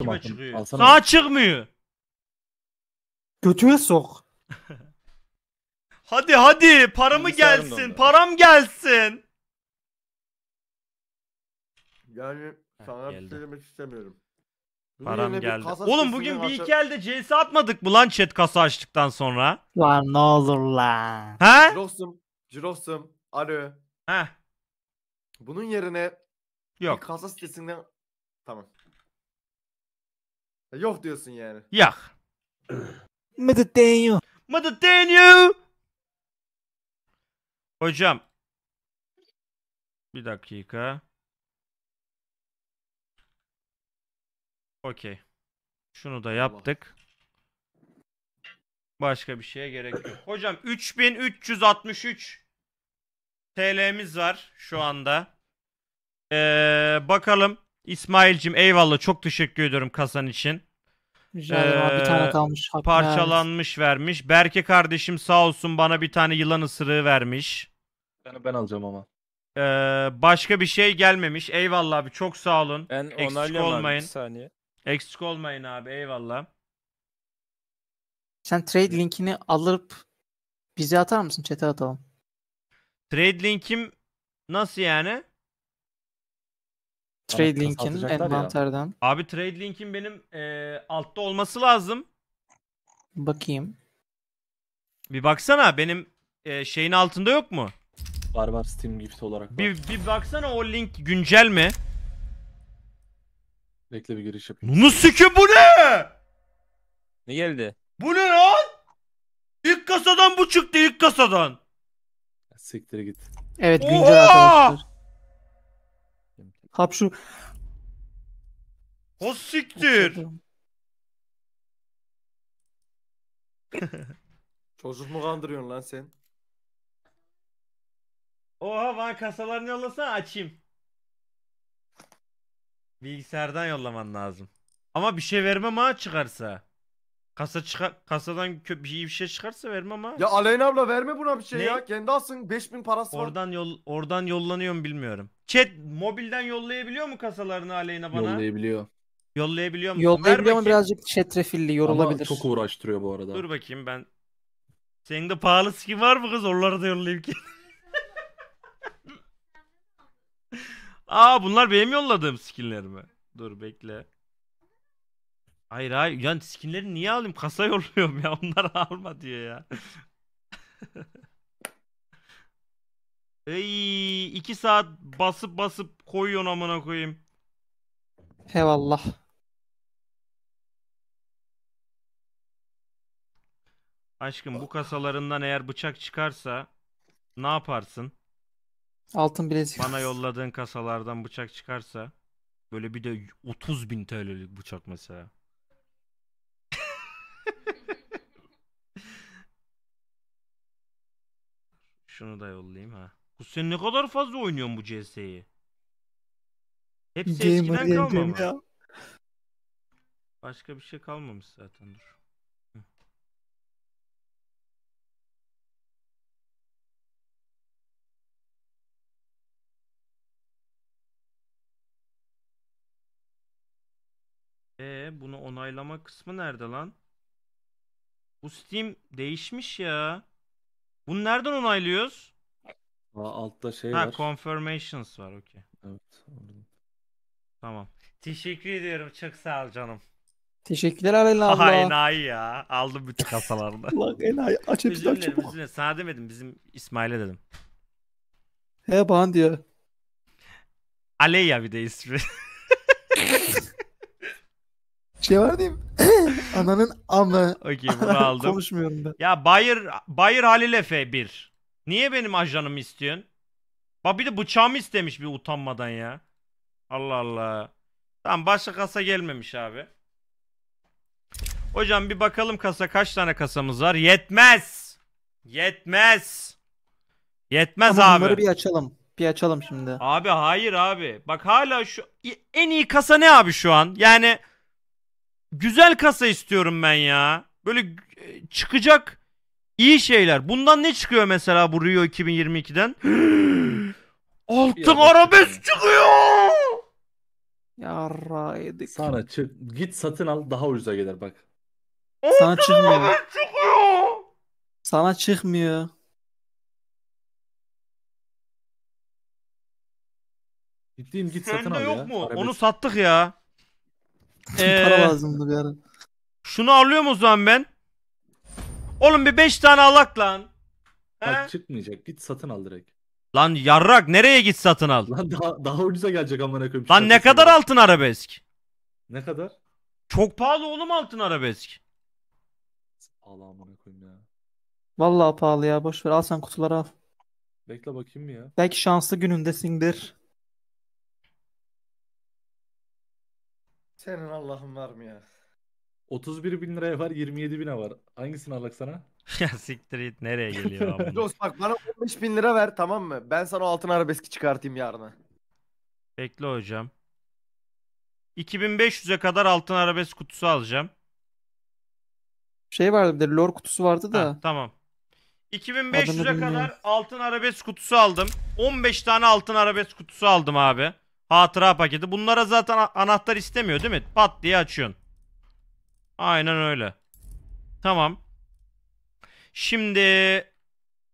Kime çıkıyor? Alsana. Sağ çıkmıyor. Götüme sok. Hadi hadi paramı Bilgisayarım gelsin. Param gelsin. Yani Heh, sana bir şey demek istemiyorum. Param geldi. Oğlum bugün sesini bir iki elde CS atmadık mı lan chat kasa açtıktan sonra? Lan ne olur lan. He? Jirosum, Jirosum, alo. He. Bunun yerine Yok. bir kasa sitesinden... Tamam. Yok diyorsun yani. Yok. Mıdır deniyor. Mıdır deniyor. Hocam. Bir dakika. Okey. Şunu da yaptık. Başka bir şeye gerek yok. Hocam 3363 TL'miz var şu anda. Ee, bakalım. İsmail'cim eyvallah çok teşekkür ediyorum kasan için. Rica bir tane ee, kalmış. Hakkını parçalanmış vermiş. Berke kardeşim sağ olsun bana bir tane yılan ısırığı vermiş. Yani ben alacağım ama. Ee, başka bir şey gelmemiş. Eyvallah abi çok sağ olun. Ben Eksik onaylayamam abi, bir olmayın. saniye. Eksik olmayın abi eyvallah. Sen trade ee, linkini alıp bize atar mısın? Chat'e atalım. Trade linkim nasıl yani? Trade link'in envanterden. Abi trade link'in benim e, altta olması lazım. Bakayım. Bir baksana benim e, şeyin altında yok mu? Var var Steam gift olarak var. Bir, bir baksana o link güncel mi? Bekle bir giriş yapayım. Bunu sükü bu ne? Ne geldi? Bu ne lan? İlk kasadan bu çıktı ilk kasadan. Siktir git. Evet güncel Oha! arkadaşlar. Hapşu. O siktir. Çocuk mu kandırıyorsun lan sen? Oha bana kasalarını yollasana açayım. Bilgisayardan yollaman lazım. Ama bir şey vermem ha çıkarsa. Kasa çıkar kasadan bir şey- bir şey çıkarsa vermem ha. Ya Aleyna abla verme buna bir şey Ne? ya. Kendi alsın 5000 parası var. Oradan yol oradan yollanıyorum bilmiyorum. Chat mobilden yollayabiliyor mu kasalarını Aleyna bana? Yollayabiliyor. Yollayabiliyor mu? Yollayabiliyor ama birazcık çetrefilli yorulabilir. Ama çok uğraştırıyor bu arada. Dur bakayım ben. Senin de pahalı skin var mı kız? Onları da yollayayım ki. Aa bunlar benim yolladığım skinler Dur bekle. Hayır hayır. Yani skinleri niye alayım? Kasa yolluyorum ya. Onları alma diyor ya. Ey iki saat basıp basıp koyuyon amına koyayım. Eyvallah. Aşkım bu kasalarından eğer bıçak çıkarsa ne yaparsın? Altın bilezik. Bana yolladığın kasalardan bıçak çıkarsa böyle bir de 30 bin TL'lik bıçak mesela. Şunu da yollayayım ha. Bu sen ne kadar fazla oynuyorsun bu CS'yi. Hepsi eskiden kalmamış. Ya. Başka bir şey kalmamış zaten dur. Ee, bunu onaylama kısmı nerede lan? Bu Steam değişmiş ya. Bunu nereden onaylıyoruz? Aa, altta şey Ha var. confirmations var okey. Evet. oradan. Tamam. Teşekkür ediyorum. Çok sağ ol canım. Teşekkürler Arela abla. Ha enayi ya. Aldım bütün kasalarını. Lan enayi aç özür hepsinden çabuk. dilerim. Sana demedim. Bizim İsmail'e dedim. He bana diyor. Aleya bir de ismi. Şey var diyeyim. Ananın amı. okey bunu aldım. Konuşmuyorum da. ya Bayer, Bayer Halil Efe 1. Niye benim ajanımı istiyorsun? Bak bir de bıçağımı istemiş bir utanmadan ya. Allah Allah. Tamam başka kasa gelmemiş abi. Hocam bir bakalım kasa kaç tane kasamız var? Yetmez. Yetmez. Yetmez Ama abi. Bunları bir açalım. Bir açalım şimdi. Abi hayır abi. Bak hala şu en iyi kasa ne abi şu an? Yani güzel kasa istiyorum ben ya. Böyle e, çıkacak İyi şeyler. Bundan ne çıkıyor mesela bu Rio 2022'den? Altın Ya, arabesk çıkıyor. Yarra yedik. Sana çık. Git satın al daha ucuza gelir bak. Sana çıkmıyor. arabesk çıkıyor. Sana çıkmıyor. Gittiğim git satın Sende al ya. mu? Onu sattık ya. Ee, Para lazımdı bir ara. şunu alıyorum o zaman ben. Oğlum bir 5 tane alak lan. He? Bak çıkmayacak. Git satın al direkt. Lan yarrak nereye git satın al? Lan daha, daha ucuza gelecek amına koyayım. Lan ne kadar var. altın arabesk? Ne kadar? Çok pahalı oğlum altın arabesk. Pahalı amına koyayım ya. Vallahi pahalı ya boş ver al sen kutuları al. Bekle bakayım ya. Belki şanslı günündesindir. Senin Allah'ın var mı ya? 31 bin liraya var 27 bine var. Hangisini alak sana? ya siktir it nereye geliyor abi? Dost bak bana 15 bin lira ver tamam mı? Ben sana altın arabeski çıkartayım yarına. Bekle hocam. 2500'e kadar altın arabesk kutusu alacağım. Şey vardı bir de lore kutusu vardı da. Ha, tamam. 2500'e kadar altın arabesk kutusu aldım. 15 tane altın arabesk kutusu aldım abi. Hatıra paketi. Bunlara zaten anahtar istemiyor değil mi? Pat diye açıyorsun. Aynen öyle. Tamam. Şimdi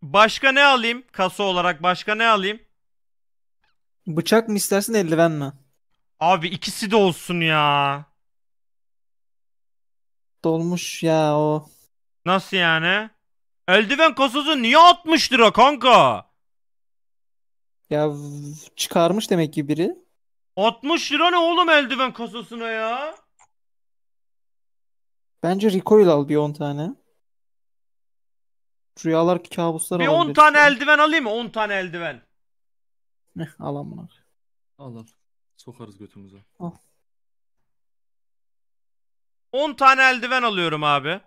başka ne alayım? Kasa olarak başka ne alayım? Bıçak mı istersin eldiven mi? Abi ikisi de olsun ya. Dolmuş ya o. Nasıl yani? Eldiven kasası niye 60 lira kanka? Ya çıkarmış demek ki biri. 60 lira ne oğlum eldiven kasasına ya? Bence recoil al bir 10 tane. Rüyalar kabuslar Bir 10 tane eldiven alayım mı? 10 tane eldiven. Ne alan bunlar. Al al. Sokarız götümüze. Al. 10 tane eldiven alıyorum abi.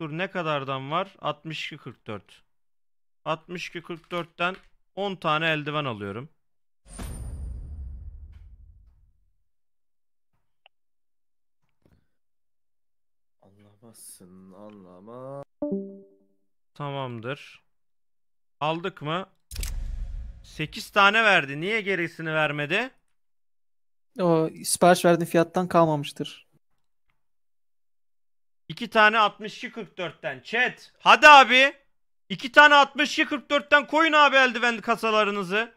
Dur ne kadardan var? 62 44. 62 44'ten 10 tane eldiven alıyorum. Anlamazsın anlama. Tamamdır. Aldık mı? 8 tane verdi. Niye gerisini vermedi? O sipariş verdiğin fiyattan kalmamıştır. 2 tane 62.44'ten. Chat. Hadi abi. 2 tane 62.44'ten koyun abi eldiven kasalarınızı.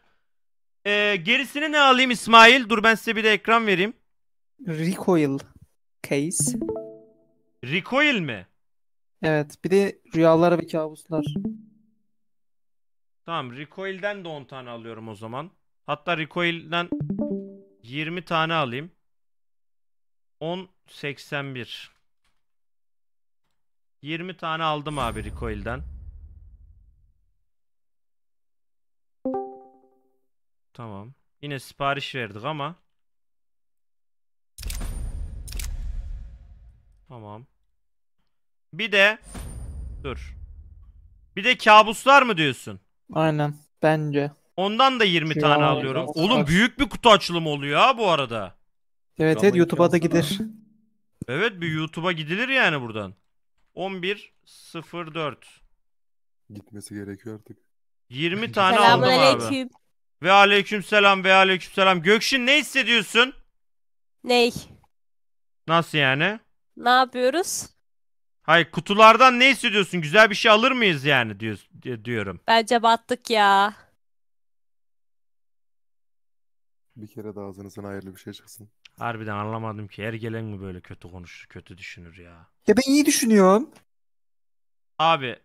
Ee, gerisini ne alayım İsmail? Dur ben size bir de ekran vereyim. Recoil case. Recoil mi? Evet. Bir de rüyalar ve kabuslar. Tamam. Recoil'den de 10 tane alıyorum o zaman. Hatta Recoil'den 20 tane alayım. 10 81. 20 tane aldım abi Recoil'den. Tamam. Yine sipariş verdik ama. Tamam. Bir de dur. Bir de kabuslar mı diyorsun? Aynen. Bence. Ondan da 20 tane alıyorum. kabuslar. Oğlum büyük bir kutu açılımı oluyor ha bu arada. Evet Ama evet YouTube'a da gider. Evet bir YouTube'a gidilir yani buradan. 1104. Gitmesi gerekiyor artık. 20 tane aldım abi. Selamünaleyküm. Ve aleykümselam ve aleykümselam. Gökşin ne hissediyorsun? Ney? Nasıl yani? Ne yapıyoruz? Hayır kutulardan ne hissediyorsun? Güzel bir şey alır mıyız yani diyor, diyorum. Bence battık ya. Bir kere de ağzınızdan hayırlı bir şey çıksın. Harbiden anlamadım ki. Her gelen mi böyle kötü konuşur, kötü düşünür ya? Ya ben iyi düşünüyorum. Abi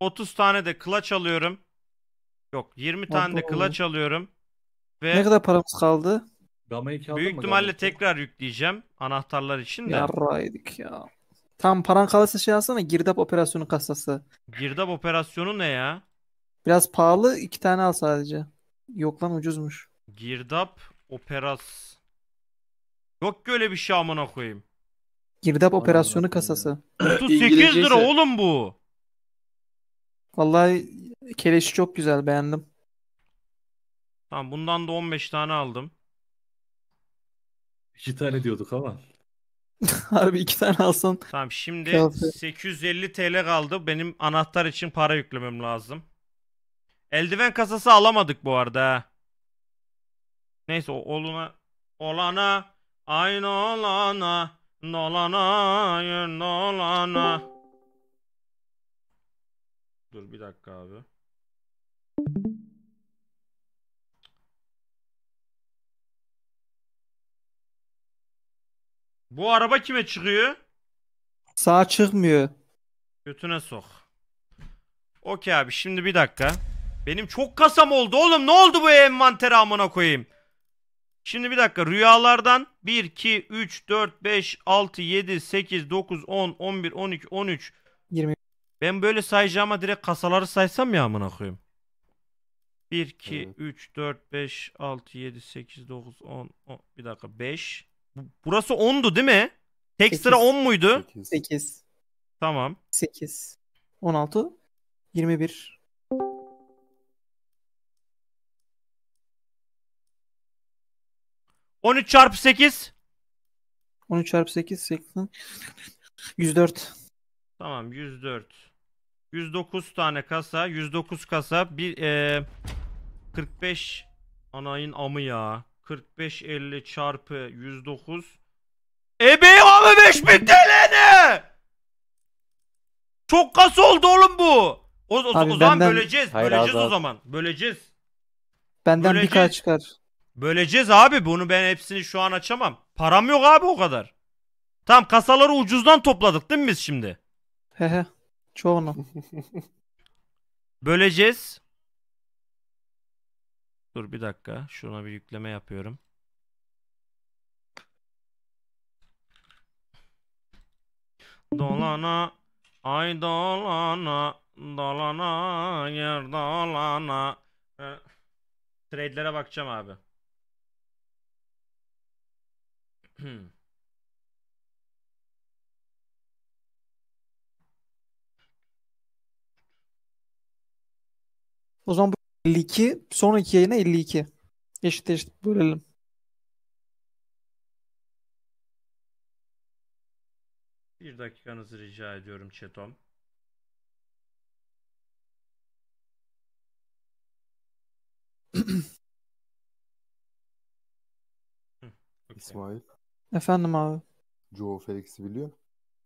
30 tane de clutch alıyorum. Yok 20 tane de Vallahi. clutch alıyorum. Ve Ne kadar paramız kaldı? büyük ihtimalle tekrar yükleyeceğim anahtarlar için de. Yarraydık ya. Tam paran kalırsa şey alsana girdap operasyonu kasası. Girdap operasyonu ne ya? Biraz pahalı iki tane al sadece. Yok lan ucuzmuş. Girdap operas. Yok ki öyle bir şey amına koyayım. Girdap Aman operasyonu kasası. 38 lira oğlum bu. Vallahi keleşi çok güzel beğendim. Tamam bundan da 15 tane aldım. İki tane diyorduk ama. Harbi iki tane alsan. Tamam şimdi Kafe. 850 TL kaldı. Benim anahtar için para yüklemem lazım. Eldiven kasası alamadık bu arada. Neyse o oluna olana aynı olana dolana yön Dur bir dakika abi. Bu araba kime çıkıyor? Sağa çıkmıyor. Götüne sok. Okey abi şimdi bir dakika. Benim çok kasam oldu oğlum. Ne oldu bu envanteri amına koyayım? Şimdi bir dakika rüyalardan 1, 2, 3, 4, 5, 6, 7, 8, 9, 10, 11, 12, 13. 20. Ben böyle sayacağıma direkt kasaları saysam ya amına koyayım. 1, 2, 3, 4, 5, 6, 7, 8, 9, 10, 10 bir dakika 5, Burası 10'du değil mi? Tek Sekiz. sıra 10 muydu? 8. Tamam. 8. 16. 21. On üç çarpı sekiz. On üç çarpı sekiz. Seksen. Yüz dört. Tamam yüz dört. Yüz dokuz tane kasa. Yüz dokuz kasa. Bir, e, 45 anayın amı ya. 45.50 çarpı 109. Ebeğim abi 5000 TL ne? Çok kas oldu oğlum bu. O, o, Abi o zaman benden- böleceğiz. Hayır, böleceğiz o zaman. Böleceğiz. Benden Böylece- bir çıkar. Böleceğiz abi. Bunu ben hepsini şu an açamam. Param yok abi o kadar. Tamam kasaları ucuzdan topladık değil mi biz şimdi? Hehe. Çoğunu. Böleceğiz. Dur bir dakika. Şuna bir yükleme yapıyorum. Dolana ay dolana dolana yer dolana ee, Trade'lere bakacağım abi. O zaman bu 52. Sonraki yayına 52. Eşit eşit bölelim. Bir dakikanızı rica ediyorum Çetom. İsmail. Efendim abi. Joe Felix'i biliyor musun?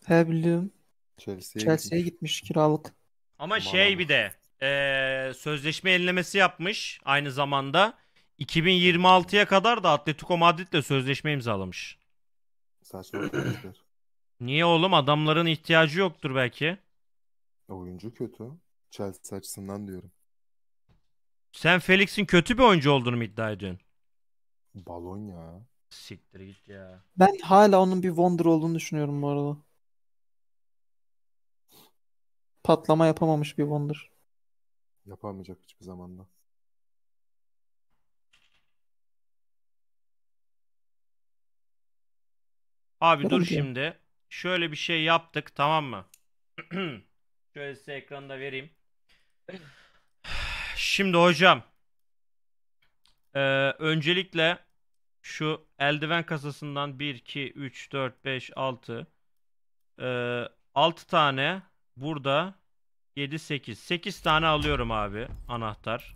He biliyorum. Chelsea'ye Chelsea'ye gitmiş. gitmiş kiralık. Ama şey bir de ee, sözleşme yenilemesi yapmış aynı zamanda. 2026'ya kadar da Atletico Madrid'le sözleşme imzalamış. Saçma sözleşmeler. Niye oğlum? Adamların ihtiyacı yoktur belki. Oyuncu kötü. Chelsea açısından diyorum. Sen Felix'in kötü bir oyuncu olduğunu mu iddia ediyorsun? Balon ya. Siktir git ya. Ben hala onun bir wonder olduğunu düşünüyorum bu arada. Patlama yapamamış bir wonder. Yapamayacak hiçbir zamanda. Abi dur şimdi. Şöyle bir şey yaptık tamam mı? Şöyle size da vereyim. Şimdi hocam. Ee, öncelikle şu eldiven kasasından 1, 2, 3, 4, 5, 6. Ee, 6 tane burada 7, 8. 8 tane alıyorum abi anahtar.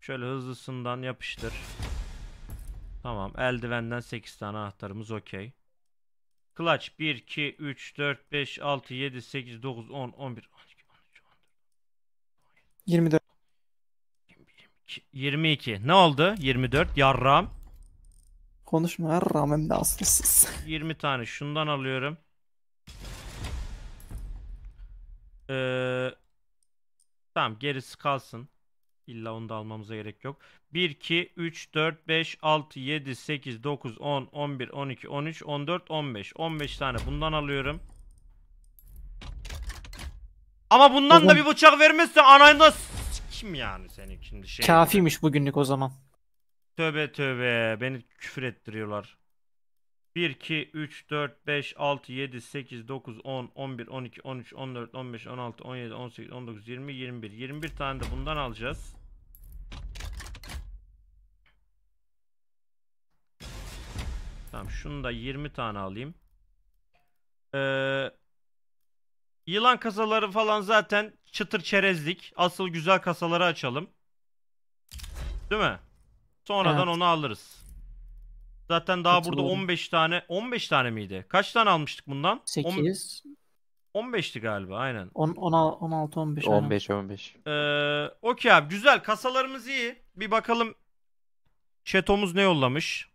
Şöyle hızlısından yapıştır. Tamam eldivenden 8 tane anahtarımız okey. Clutch 1, 2, 3, 4, 5, 6, 7, 8, 9, 10, 11, 12, 13, 14, 24. 22. Ne oldu? 24. Yarram. Konuşma yarram hem de asılsız. 20 tane şundan alıyorum. Ee, tamam gerisi kalsın. İlla onu da almamıza gerek yok. 1, 2, 3, 4, 5, 6, 7, 8, 9, 10, 11, 12, 13, 14, 15. 15 tane bundan alıyorum. Ama bundan da bir bıçak vermezsen anayına kim yani senin şimdi şey. Kafiymiş bugünlük o zaman. Tövbe tövbe beni küfür ettiriyorlar. 1, 2, 3, 4, 5, 6, 7, 8, 9, 10, 11, 12, 13, 14, 15, 16, 17, 18, 19, 20, 21. 21 tane de bundan alacağız. Tamam şunu da 20 tane alayım. Ee, yılan kasaları falan zaten çıtır çerezlik. Asıl güzel kasaları açalım. Değil mi? Sonradan evet. onu alırız. Zaten daha burada 15 tane 15 tane miydi? Kaç tane almıştık bundan? 8, 15'ti galiba aynen. 10, 16, 15. 15 15. Ee, Okey abi güzel kasalarımız iyi. Bir bakalım çetomuz ne yollamış.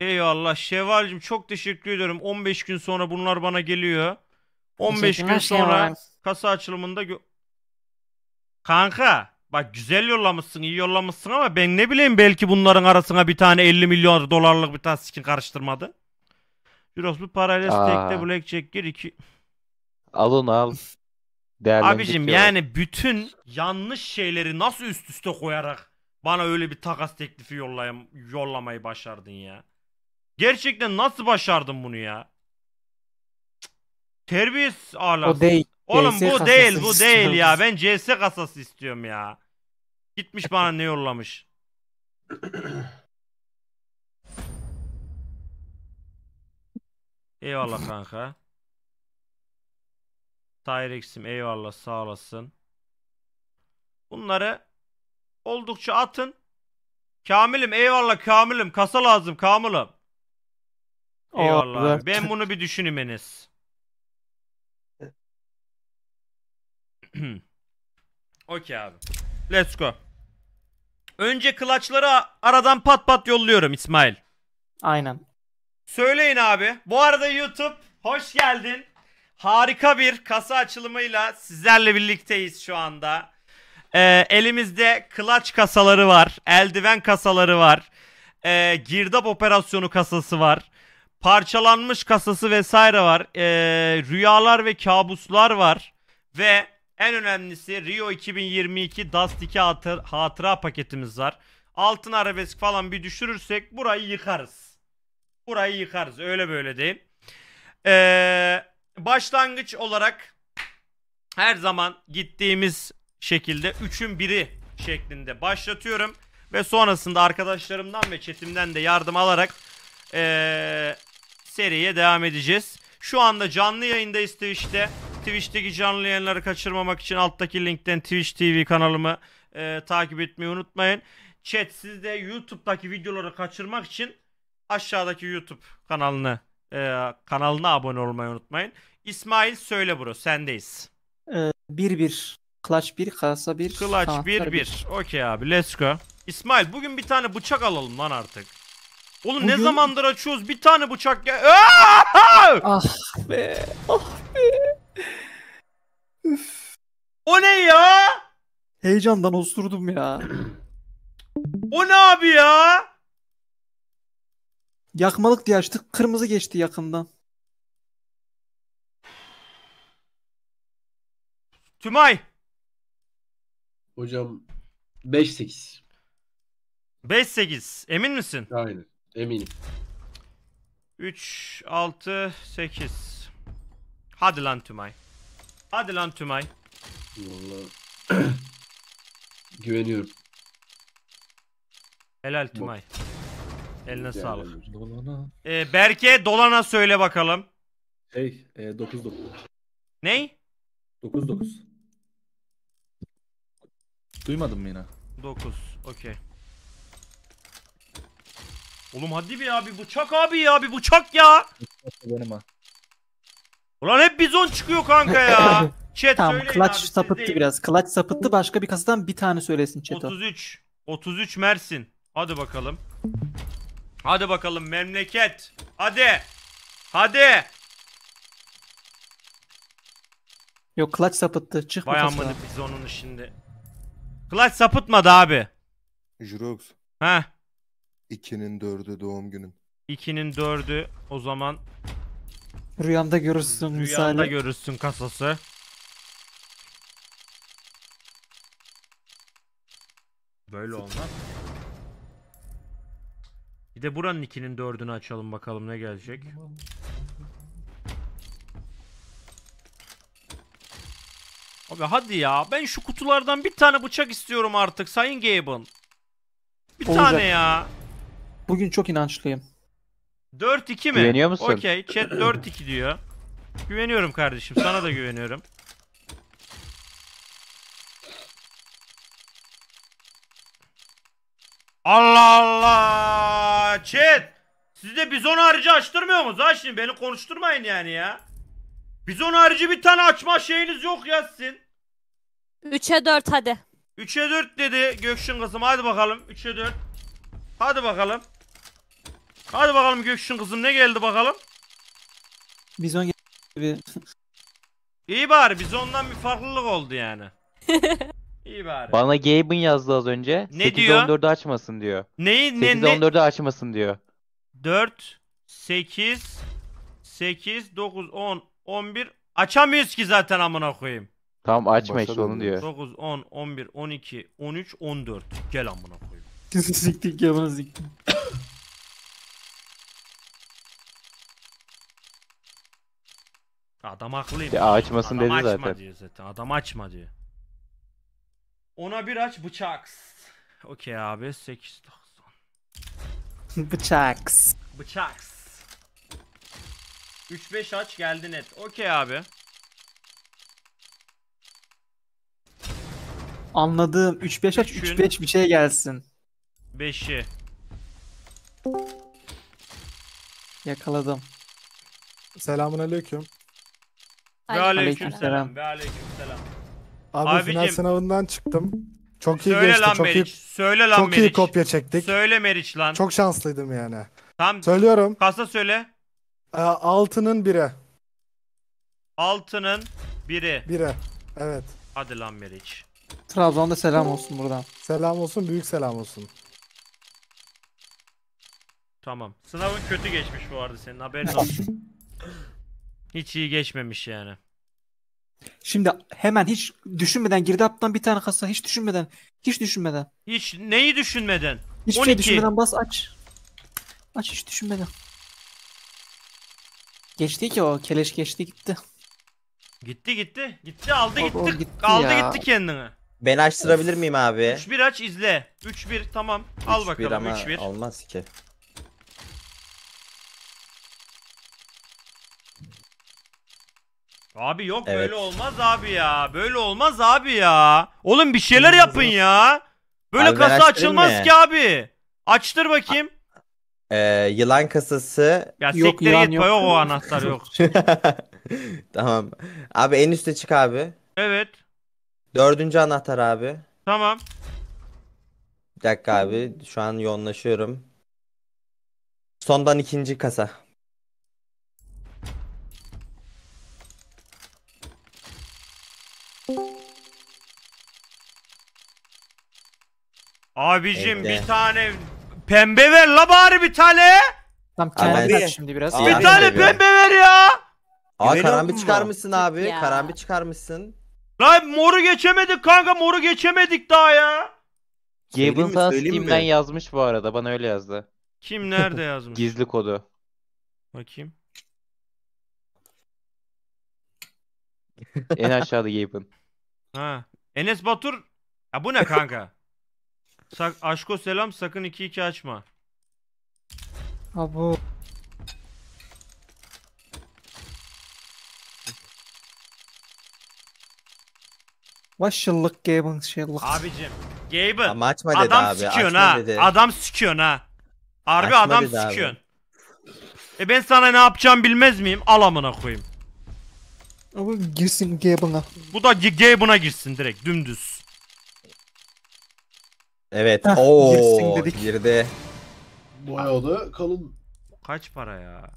Eyvallah Şevval'cim çok teşekkür ediyorum. 15 gün sonra bunlar bana geliyor. 15 gün sonra kasa açılımında gö- Kanka Bak güzel yollamışsın, iyi yollamışsın ama ben ne bileyim belki bunların arasına bir tane 50 milyon dolarlık bir tane skin karıştırmadı. Euros bu paralel stack'te blackjack gir 2. Alın al. Abicim yani bütün yanlış şeyleri nasıl üst üste koyarak bana öyle bir takas teklifi yollayam yollamayı başardın ya. Gerçekten nasıl başardın bunu ya? Terbiyes ahlaksız. O değil. Oğlum CS bu değil bu değil ya. Ben CS kasası istiyorum ya. Gitmiş bana ne yollamış. Eyvallah kanka. Tyrex'im eyvallah sağ olasın. Bunları oldukça atın. Kamil'im eyvallah Kamil'im kasa lazım Kamil'im. Eyvallah. Allah. Ben bunu bir düşünümeniz. Enes. Okey abi. Let's go. Önce klaçları aradan pat pat yolluyorum İsmail. Aynen. Söyleyin abi. Bu arada YouTube hoş geldin. Harika bir kasa açılımıyla sizlerle birlikteyiz şu anda. Ee, elimizde klaç kasaları var. Eldiven kasaları var. Ee, girdap operasyonu kasası var. Parçalanmış kasası vesaire var. Ee, rüyalar ve kabuslar var. Ve en önemlisi Rio 2022 Dust 2 hatır, hatıra paketimiz var. Altın arabesk falan bir düşürürsek burayı yıkarız. Burayı yıkarız. Öyle böyle değil. Ee, başlangıç olarak her zaman gittiğimiz şekilde 3'ün 1'i şeklinde başlatıyorum. Ve sonrasında arkadaşlarımdan ve chatimden de yardım alarak ee, seriye devam edeceğiz. Şu anda canlı yayındayız Twitch'te. Twitch'teki canlı yayınları kaçırmamak için alttaki linkten Twitch TV kanalımı e, takip etmeyi unutmayın. Chat siz de YouTube'daki videoları kaçırmak için aşağıdaki YouTube kanalını e, kanalına abone olmayı unutmayın. İsmail söyle bro sendeyiz. 1-1. Ee, bir, bir. Clutch 1, kasa 1. Clutch 1-1. Okey abi let's go. İsmail bugün bir tane bıçak alalım lan artık. Oğlum bugün... ne zamandır açıyoruz bir tane bıçak ya. Aa! Ah be. Ah be. O ne ya? Heyecandan osturdum ya. o ne abi ya? Yakmalık diye açtık. Kırmızı geçti yakından. Tümay. Hocam 5-8. 5-8. Emin misin? Aynen. Eminim. 3, 6, 8. Hadi lan Tümay. Hadi lan Tümay. Vallahi güveniyorum. Helal Tümay. Eline Yani sağlık. Dolana. Ee, Berke Dolan'a söyle bakalım. Hey e, 9 Ney? 9 9. Duymadın mı yine? 9. Okey. Oğlum hadi bir abi bıçak abi ya bir bıçak ya. Benim ha. Ulan hep bizon çıkıyor kanka ya. Chat tamam Clutch abi, sapıttı biraz. Clutch sapıttı başka bir kasadan bir tane söylesin chat 33. 33 Mersin. Hadi bakalım. Hadi bakalım memleket. Hadi. Hadi. Yok clutch sapıttı. Çık Bayan mı biz onun şimdi. Clutch sapıtmadı abi. Jurox. He. 2'nin 4'ü doğum günün. 2'nin 4'ü o zaman Rüyamda görürsün Rüyamda misali. görürsün kasası. Böyle olmaz. Bir de buranın ikinin dördünü açalım bakalım ne gelecek. Abi hadi ya ben şu kutulardan bir tane bıçak istiyorum artık Sayın Gaben. Bir Olacak. tane ya. Bugün çok inançlıyım. 4-2 mi? Güveniyor musun? Okey. Chat 4-2 diyor. Güveniyorum kardeşim. Sana da güveniyorum. Allah Allah. Chat. sizde de bizon harici açtırmıyor musunuz ha şimdi? Beni konuşturmayın yani ya. Bizon harici bir tane açma şeyiniz yok ya sizin. 3'e 4 hadi. 3'e 4 dedi Gökşin kızım. Hadi bakalım. 3'e 4. Hadi bakalım. Hadi bakalım Gökçün kızım ne geldi bakalım? Bizon gibi. İyi bari biz ondan bir farklılık oldu yani. İyi bari. Bana Gaben yazdı az önce. Ne 8 diyor? 14'ü açmasın diyor. Neyi? Ne, 8 ne? 14'ü açmasın diyor. 4, 8, 8, 9, 10, 11. Açamıyoruz ki zaten amına koyayım. Tamam açma işte onu diyor. 9, 10, 11, 12, 13, 14. Gel amına koyayım. Siktik ya bunu siktik. Adam haklıymış. Ya açmasın Adam dedi açma zaten. diyor zaten. Adam açma diyor. Ona bir aç bıçak. Okey abi 8.90. bıçak. Bıçak. 3-5 aç geldi net. Okey abi. Anladığım 3-5 aç 3-5 bir şey gelsin. 5'i. Yakaladım. Selamun aleyküm. Ve aleykümselam. Ve aleykümselam. Abi Abicim, final sınavından çıktım. Çok iyi geçti. Lan çok Meriç. iyi, söyle lan çok Meriç. iyi kopya çektik. Söyle Meriç lan. Çok şanslıydım yani. Tam Söylüyorum. Kasa söyle. Ee, altının biri. Altının biri. Biri. Evet. Hadi lan Meriç. Trabzon'da selam olsun buradan. Selam olsun, büyük selam olsun. Tamam. Sınavın kötü geçmiş bu arada senin haberin olsun. Hiç iyi geçmemiş yani. Şimdi hemen hiç düşünmeden girdi aptan bir tane kasa hiç düşünmeden hiç düşünmeden. Hiç neyi düşünmeden? Hiç 12. şey düşünmeden bas aç. Aç hiç düşünmeden. Geçti ki o keleş geçti gitti. Gitti gitti. Gitti aldı gitti. O, gitti aldı ya. gitti kendini. Ben açtırabilir miyim abi? 3-1 aç izle. 3-1 tamam. Al 3 bakalım 3-1. Olmaz ki. Abi yok Evet. böyle olmaz abi ya. Böyle olmaz abi ya. Oğlum bir şeyler yapın ya. Böyle Abi kasa açılmaz mı? ki abi. Açtır bakayım. Ee, yılan kasası. Ya Yok, siktir git yok. yok o anahtar yok. Tamam. Abi en üste çık abi. Evet. Dördüncü anahtar abi. Tamam. Bir dakika abi. Şu an yoğunlaşıyorum. Sondan ikinci kasa. Abicim Bekle. bir tane pembe ver la bari bir tane. Tam kenara tak şimdi biraz. Abi. Bir tane pembe ver ya. Aa karambi çıkarmışsın abi. Ya. Karambi çıkarmışsın. Lan moru geçemedik kanka moru geçemedik daha ya. Gable sana Steam'den yazmış bu arada bana öyle yazdı. Kim nerede yazmış? Gizli kodu. Bakayım. en aşağıda Gabe'ın. Ha. Enes Batur. Ya bu ne kanka? Sak aşko selam sakın 2-2 açma. Abo. Başyıllık Gabe'ın şeylık. Abicim. Gabe'ın. Ama açma dedi adam abi. Sikiyorsun açma ha. Dedi. Adam sikiyorsun ha. Harbi açma adam sikiyorsun. Abi. E ben sana ne yapacağım bilmez miyim? Al amına koyayım. Abi girsin Gabe'ına. Bu da Gabe'ına girsin direkt dümdüz. Evet. Oo girdi. Bayağı da kalın. Kaç para ya?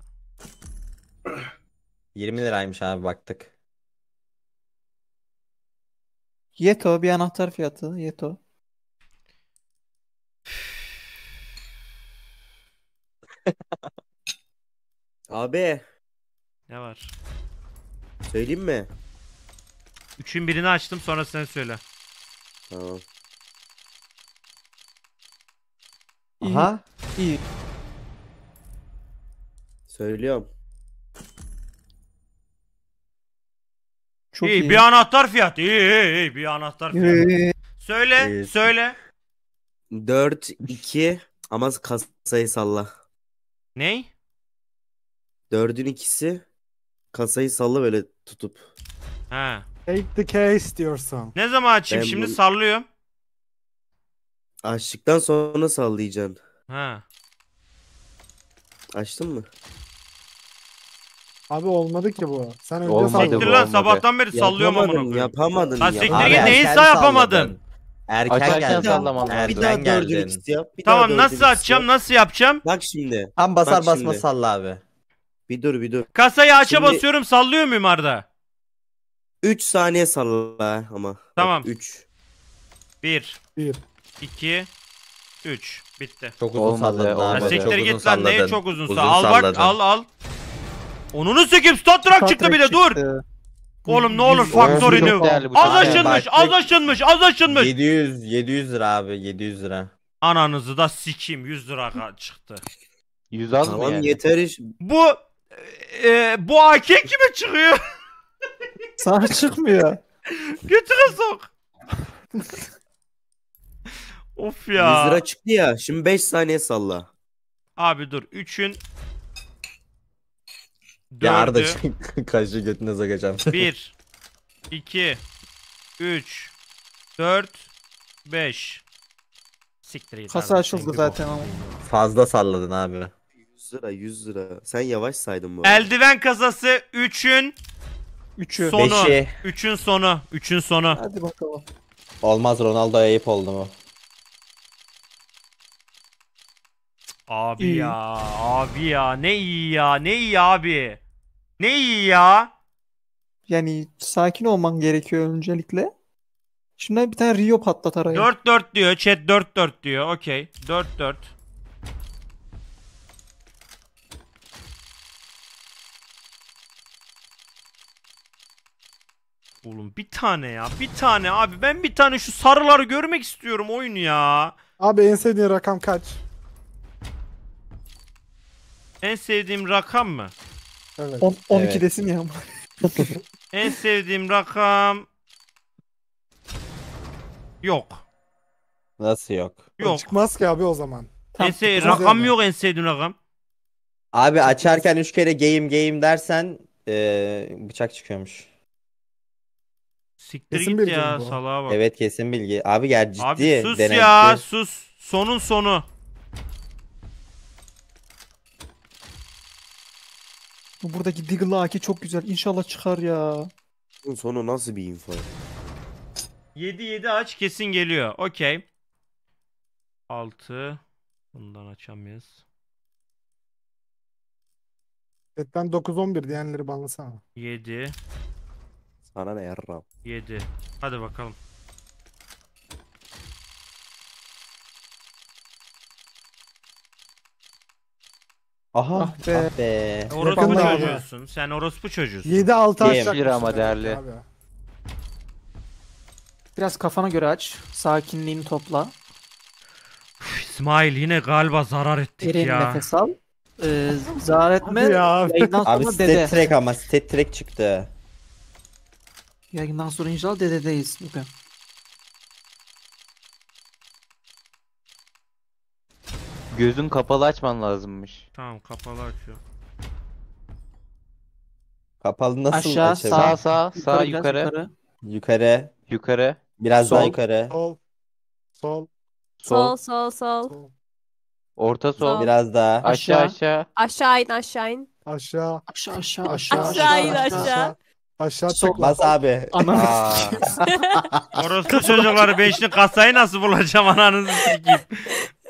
20 liraymış abi baktık. Yeto bir anahtar fiyatı. Yeto. Abi Ne var? söyleyeyim mi? Üçün birini açtım sonra sen söyle. Tamam. Aha. İyi. Söylüyorum. Çok iyi, iyi. bir anahtar fiyatı. İyi, iyi, iyi. bir anahtar fiyatı. Söyle, İyi. söyle. 4 ee, 2 ama kasayı salla. Ney? Dördün ikisi kasayı salla böyle tutup. Ha. Take the case diyorsun. Ne zaman açayım Ben şimdi bunu- sallıyorum. Açtıktan sonra sallayacaksın. Ha. Açtın mı? Abi olmadı ki bu. Sen önce Olmadı Siktir salladın. lan sabahtan beri sallıyorum amına Yapamadın, koyayım. yapamadın. Lan siktir git neyin sağ yapamadın? Erken Açarken geldin. sallaman Bir daha Erken geldin. yap. bir Tamam nasıl açacağım yap. nasıl yapacağım? Bak şimdi. Tam basar Bak basma salla abi. Bir dur bir dur. Kasayı aça Şimdi- basıyorum sallıyor muyum Arda? 3 saniye salla ama. Tamam. 3. 1 Bir. 2 3 bitti. Çok uzun Olmadı, salladı olmadı. Ha, Çok Siktir git lan neye çok uzun sağ. Al bak al al. Onunu sikeyim stat track çıktı bir de dur. Oğlum ne olur Oğlum, çok faktörünü. değerli Az tane. aşınmış az tek- aşınmış az aşınmış. 700 700 lira abi 700 lira. Ananızı da sikim 100 lira çıktı. Yüz az mı yani? yeter iş. Bu e, e bu AK kime çıkıyor? Sana çıkmıyor. Götüre sok. Of ya. 100 lira çıktı ya. Şimdi 5 saniye salla. Abi dur. 3'ün ya Arda kaşı götüne sokacağım. 1 2 3 4 5 Siktir git. Kasa açıldı zaten ama. Fazla salladın abi. 100 lira 100 lira. Sen yavaş saydın bu. Eldiven kazası. 3'ün 3'ü. Sonu. 5'i. 3'ün sonu. 3'ün sonu. Hadi bakalım. Olmaz Ronaldo ayıp oldu mu? Abi iyi. ya, abi ya. Ne iyi ya, ne iyi abi. Ne iyi ya. Yani sakin olman gerekiyor öncelikle. Şimdi bir tane Rio patlat araya. 4-4 diyor. Chat 4-4 diyor. Okey. 4-4. Oğlum bir tane ya. Bir tane abi. Ben bir tane şu sarıları görmek istiyorum oyun ya. Abi en sevdiğin rakam kaç? En sevdiğim rakam mı? Evet. 10, 12 evet. desin ya. en sevdiğim rakam yok. Nasıl yok? Yok. Çıkmaz ki abi o zaman. en sev- rakam yok en sevdiğim rakam. Abi açarken 3 kere game game dersen ee, bıçak çıkıyormuş. Siktir kesin git ya bu. salağa bak. Evet kesin bilgi. Abi gel ciddi. Abi sus denekli. ya sus. Sonun sonu. Bu buradaki diglaki çok güzel. İnşallah çıkar ya. Bunun sonu nasıl bir info? 7-7 aç kesin geliyor. Okey. 6. Bundan açamayız. Chatten 9-11 diyenleri banlasana. 7. Sana ne yarram? 7. Hadi bakalım. Aha ah be. Ah be. E, orospu Vallahi abi. çocuğusun. Sen orospu çocuğusun. 7-6 Yemin ama değerli. Biraz kafana göre aç. Sakinliğini topla. Üf, İsmail yine galiba zarar ettik Derin ya. nefes al. Ee, zarar etme. Abi ya. Abi dede. stat track ama stat track çıktı. Yayından sonra inşallah dededeyiz. Bakın. Gözün kapalı açman lazımmış. Tamam kapalı açıyor. Kapalı nasıl Aşağı, açarım? sağ, sağ, sağ, yukarı, yukarı, yukarı, yukarı, biraz sol, daha yukarı, Sol. Sol. Sol, sol, sol, orta sol, Sol. biraz daha, aşağı Aşağı. aşağı, Aşağı in aşağı in. Aşağı. Aşağı aşağı aşağı. Aşağı in aşağı. Aşağı aşağı Sol. tıkla. bas abi. Ananı Aa, Orospu çocukları beşini kasayı nasıl bulacağım ananızı sikeyim.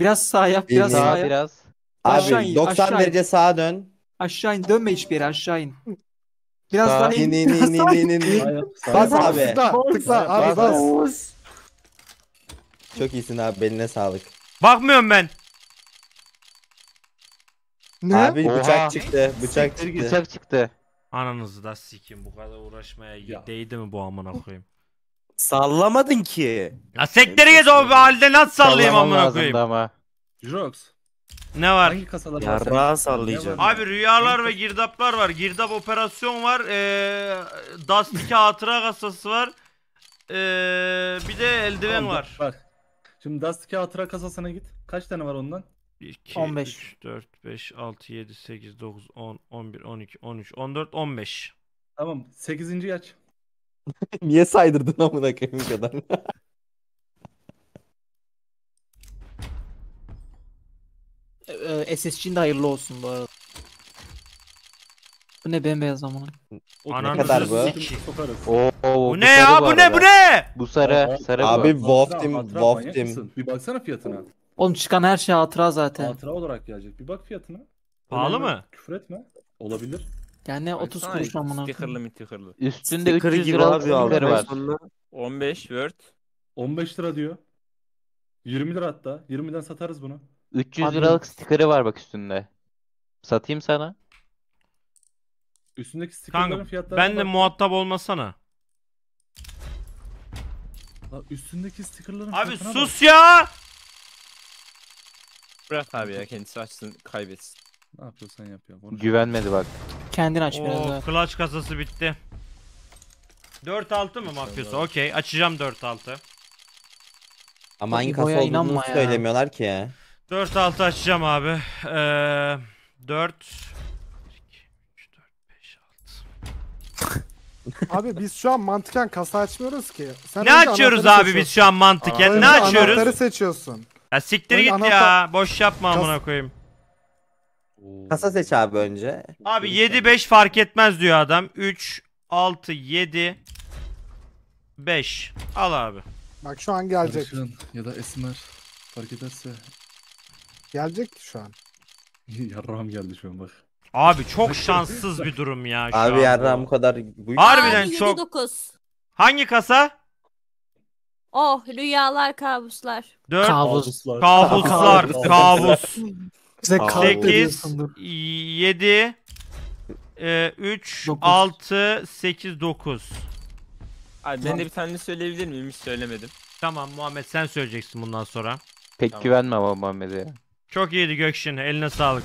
Biraz sağ yap, biraz Bilmiyorum. sağ yap. biraz. Aşağı Abi in, 90 aşağı in. derece sağa dön. Aşağı in, dönme hiçbir yere aşağı in. Biraz Sağ. daha in, İn in in biraz daha in in in. Sağ yap, sağ Bas yap. abi. Tıkla, tıkla abi bas. bas. Oğuz. Çok iyisin abi beline sağlık. Bakmıyorum ben. Ne? Abi Oha. bıçak çıktı. Bıçak Siktir git, çıktı. Bıçak çıktı. Ananızı da sikin bu kadar uğraşmaya değdi mi bu amına koyayım? Sallamadın ki. Ya sektere git o halde nasıl sallayayım amına koyayım. Ama. Jirox. Ne var? Hangi kasalar var? Yarrağı sallayacağım. Abi rüyalar ve girdaplar var. Girdap operasyon var. Ee, Dust hatıra kasası var. Ee, bir de eldiven tamam, var. Bak. Şimdi Dust 2 hatıra kasasına git. Kaç tane var ondan? 2, 15. 3, 4, 5, 6, 7, 8, 9, 10, 11, 12, 13, 14, 15. Tamam. 8. aç. Niye saydırdın amına koyayım kadar? Ee, SSG'nin de hayırlı olsun bu arada. Bu ne bembeyaz amına. Ananızı kadar bu? sikeyim. Oo, Bu ne ya bu ne bu ne? Bu sarı, sarı Abi bu. Vaftim, Hatıra manyak Bir baksana fiyatına. Oğlum çıkan her şey hatıra zaten. Hatıra olarak gelecek. Bir bak fiyatına. Pahalı Önemli. mı? Küfür etme. Olabilir. Yani 30 Baksana, kuruş amına. Stickerlı mitikerlı. Üstünde Sticker 300 gibi liralık abi abi. sticker var. 15 Word. 15 lira diyor. 20 lira hatta. 20'den satarız bunu. 300 Abi- liralık stikeri var bak üstünde. Satayım sana. Üstündeki stickerların fiyatları. Ben de muhatap olmasana. üstündeki stickerların Abi fiyatına bak. sus ya! Bırak abi ya kendisi açsın kaybetsin. Ne yapıyorsan yap ya. Konuş. Güvenmedi bak. Kendin aç biraz daha. clutch kasası bitti. 4-6 mı mafyosu? Okey açacağım 4-6. Ama hangi kasa inanma olduğunu söylemiyorlar ki. 4-6 açacağım abi. Ee, 4... Abi biz şu an mantıken kasa açmıyoruz ki. Sen Ne açıyoruz anahtarı abi biz şu an mantıken? Ne açıyoruz? Anahtarı seçiyorsun. Ya siktir Önce git ya. Boş yapma amına koyayım. Kasa seç abi önce. Abi 7 5 fark etmez diyor adam. 3 6 7 5. Al abi. Bak şu an gelecek. Barışan ya da Esmer fark ederse Gelecek şu an. yarram geldi şu an bak. Abi çok şanssız bir durum ya şu Abi anda. yarrağım bu kadar büyük. Harbiden Abi, çok- 9. Hangi kasa? Oh rüyalar kabuslar. 4 Kavuz. Kabuslar, kabus. Size 8, veriyorsundur. 7, 3, e, Dokuz. 6, 8, 9. Abi ben de bir tane söyleyebilir miyim? Hiç söylemedim. Tamam Muhammed sen söyleyeceksin bundan sonra. Pek Tamam. güvenme ama Muhammed'e. Çok iyiydi Gökşin. Eline sağlık.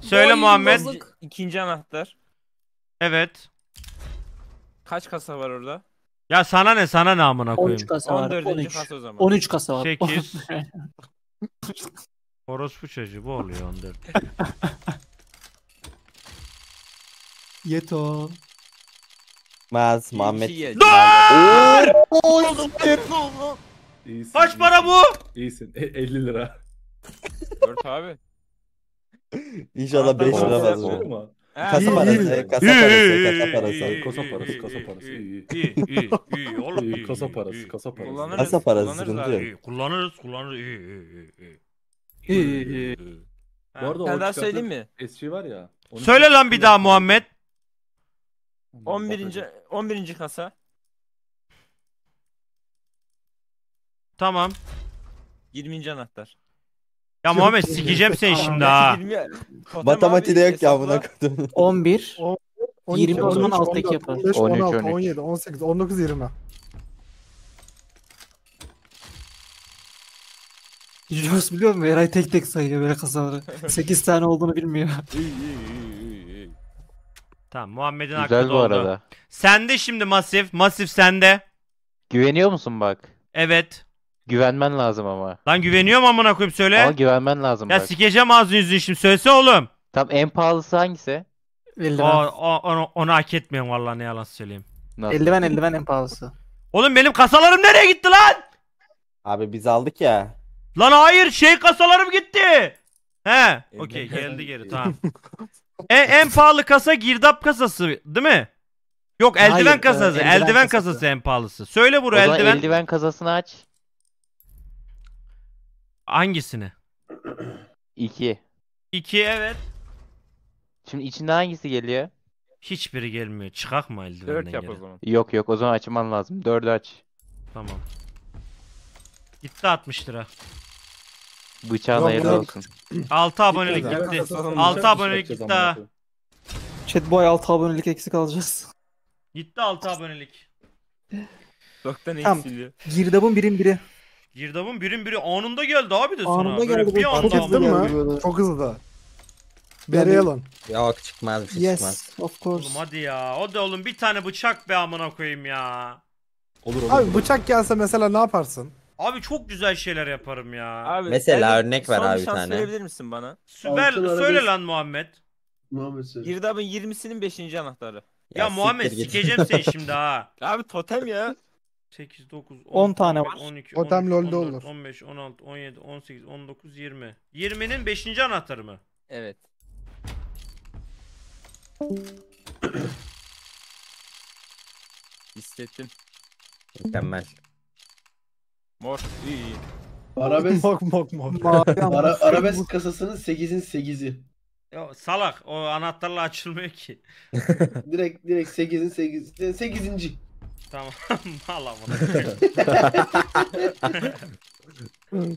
Söyle Boy, Muhammed. bozuk. İkinci- İkinci anahtar. Evet. Kaç kasa var orada? Ya sana ne sana ne amına koyayım. 13 kasa var. 14. 13. kasa o zaman. 13 kasa var. 8. Orospu çocuğu bu oluyor 14. Yeto. Maz Muhammed. Dur! İyisin, Kaç para bu? İyisin. E, 50 lira. 4 abi. İnşallah 5 lira fazla. Kasa parası, kasa parası, kasa parası. Kasa parası, kasa parası. İyi, iyi, iyi, iyi, oğlum iyi. Kasa parası, kasa parası. Kasa parası, sıkıntı yok. Kullanırız, kullanırız, iyi, iyi, iyi. İyi iyi. Ee, Bu arada Ben söyleyeyim mi? SC var ya. Söyle lan bir daha Muhammed. 11. Hmm, 11. kasa. Tamam. 20. anahtar. Ya Muhammed sikeceğim seni şimdi ha. 20 yok ya hesapla. buna koydum. 11. 20 o zaman alttaki yapar. 13, 13, 17, 18, 19, 20. Jones biliyor musun? Eray tek tek sayıyor böyle kasaları. 8 tane olduğunu bilmiyor. Tamam Muhammed'in aklı Güzel bu doldu. arada. Sende şimdi Masif. Masif sende. Güveniyor musun bak? Evet. Güvenmen lazım ama. Lan güveniyorum amına koyup söyle. Ama güvenmen lazım ya bak. sikeceğim ağzını yüzünü şimdi söylese oğlum. Tam en pahalısı hangisi? O, o- onu, onu hak etmiyorum vallahi ne yalan söyleyeyim. Nasıl? Eldiven eldiven en pahalısı. Oğlum benim kasalarım nereye gitti lan? Abi biz aldık ya. Lan hayır şey kasalarım gitti. He. E, okey geldi geri tamam. e, en pahalı kasa girdap kasası değil mi? Yok eldiven Hayır, e, kasası. eldiven eldiven kasası. kasası en pahalısı. Söyle buru eldiven. eldiven... kasasını aç. Hangisini? İki. İki evet. Şimdi içinde hangisi geliyor? Hiçbiri gelmiyor. Çıkak mı eldivenden Dört yap geri? o zaman. Yok yok o zaman açman lazım. 4'ü aç. Tamam. Gitti 60 lira. Bıçağı da Yok, 6 abonelik gitti. Kazanılmış 6 abonelik şey gitti ha. yapacağız Chatboy 6 abonelik eksik alacağız. Gitti 6 abonelik. Doktan Tamam. eksiliyor. Girdabın birin biri. Girdabın birin biri anında geldi abi de sana. Anında Böyle geldi, bir çok anda hızlı mı? Çok hızlı da. Beriye Yani- lan. Yok çıkmaz bir şey çıkmaz. Yes, of course. Oğlum hadi ya. O da oğlum bir tane bıçak be amına koyayım ya. Olur olur. Abi bıçak gelse mesela ne yaparsın? Abi çok güzel şeyler yaparım ya. Abi, Mesela örnek ver abi bir bir şans tane. verebilir misin bana? Süper söyle arabesk. lan Muhammed. Muhammed söyle. Girdabın 20'sinin 5. anahtarı. Ya, Muhammed siktir sikeceğim seni şimdi ha. Abi totem ya. 8 9 10, 10 tane var. 12 Totem 13, LoL'de 14, olur. 15 16 17 18 19 20. 20'nin 5. anahtarı mı? Evet. Hissettim. Mükemmel. Mor. İyi iyi. Arabesk, Mok mok mok. ara, arabesk kasasının 8'in 8'i. Ya salak o anahtarla açılmıyor ki. Direkt direkt 8'in 8'i. 8. Tamam. Mal amına. Abi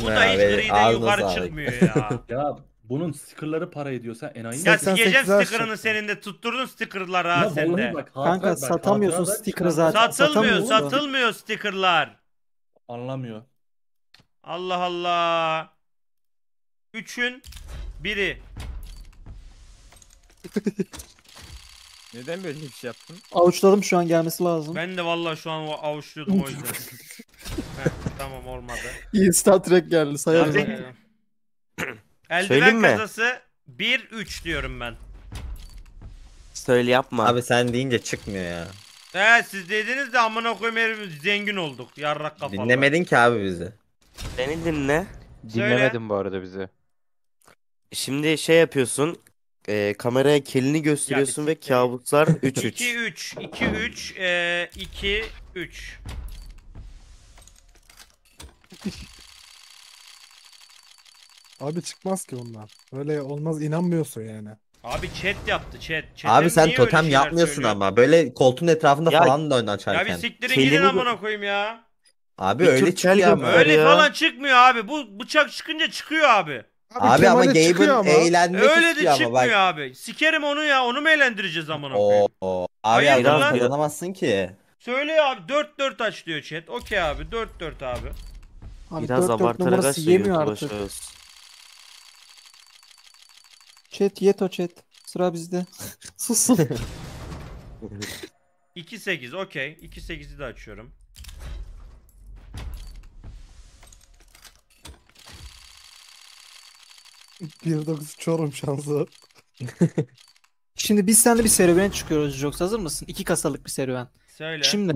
bu da hiç abi. yukarı çıkmıyor ya. Ya bunun stickerları para ediyorsa enayi Ya misin? sikeceğim stickerını zaten. senin de tutturdun stickerları ha Ya sen de. vallahi bak Kanka bak, satamıyorsun sticker'ı zaten. Satılmıyor satılmıyor stickerlar. Anlamıyor. Allah Allah. Üçün biri. Neden böyle bir şey yaptın? Avuçladım şu an gelmesi lazım. Ben de vallahi şu an avuçluyordum o yüzden. Heh, tamam olmadı. İyi Star Trek geldi sayarım. Eldiven Söyleyeyim kazası 1-3 diyorum ben. Söyle yapma. Abi sen deyince çıkmıyor ya. He siz dediniz de amına koyayım herif zengin olduk yarrak kafalı. Dinlemedin ki abi bizi. Beni dinle. Söyle. Dinlemedin bu arada bizi. Şimdi şey yapıyorsun. E, kameraya kelini gösteriyorsun Ya, ve kabuslar 3-3. 2-3, 2-3, eee, 2-3. Abi çıkmaz ki onlar. Öyle olmaz inanmıyorsun yani. Abi chat yaptı chat. Chat'e Abi sen totem yapmıyorsun söylüyorsun? ama. Böyle koltuğun etrafında Ya- falan da oyun Ya bir açarken. siktirin gidin Kelime- amına koyayım ya. Abi Bir öyle Türk çıkıyor ama. Öyle ya. falan çıkmıyor abi. Bu bıçak çıkınca çıkıyor abi. Abi ama Kemal'e Gabe'ın eğlenmek Öyle de çıkmıyor ama bak. abi. Sikerim onu ya. Onu mu eğlendireceğiz amına koyayım? Oo. Abi Hayırdır adam kazanamazsın ki. Söyle abi 4-4 aç diyor chat. Okey abi 4-4 abi. Abi Biraz dört dört abartarak numarası yemiyor aşırı artık. Chat yeto chat. Sıra bizde. Susun. 2-8 okey. 2-8'i de açıyorum. Bir dokuz çorum şansı. Şimdi biz seninle bir serüven çıkıyoruz Jox. Hazır mısın? İki kasalık bir serüven. Söyle. Şimdi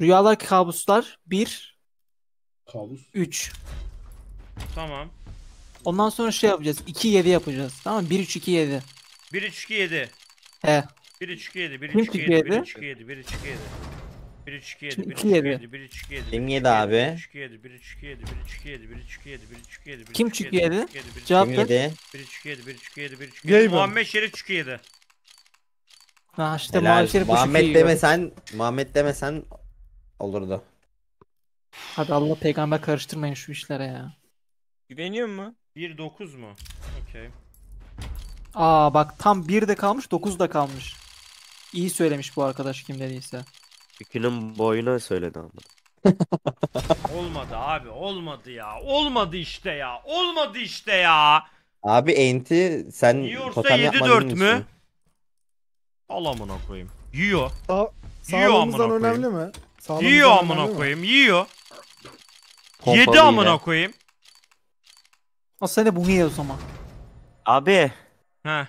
rüyalar kabuslar bir Kabus. 3. Tamam. Ondan sonra şey yapacağız. 2-7 yapacağız. Tamam mı? 1-3-2-7. 1 3 2 7. He. 1 3 2 7 1 3 2 7 1 3 2 7 1 3 2 7. 1 3 2 7 1 3 2 7 1 3 2 7 Kim yedi abi? 3 2 7 1 3 2 7 1 3 2 7 1 3 2 7 1 3 2 7 Kim çükü yedi? Cevap Kim ver. yedi? 1 3 2 7 1 3 2 7 1 3 2 7 Muhammed Şerif çükü yedi. Ha işte Helal. Muhammed Şerif bu Muhammed demesen, Muhammed demesen olurdu. Hadi Allah peygamber karıştırmayın şu işlere ya. Güveniyor mu? 1.9 mu? Okey. Aa bak tam 1 de kalmış 9 da kalmış. İyi söylemiş bu arkadaş kim dediyse. Yükünün boyuna söyledi ama. olmadı abi olmadı ya. Olmadı işte ya. Olmadı işte ya. Abi enti sen Yiyorsa totem 7-4 mü? Al amına koyayım. Yiyor. Sa yiyor amına koyayım. önemli mi? Sağlığımızdan yiyor amına koyayım. Yiyor. Yedi 7 amına koyayım. O sene bunu ye o zaman. Abi. He.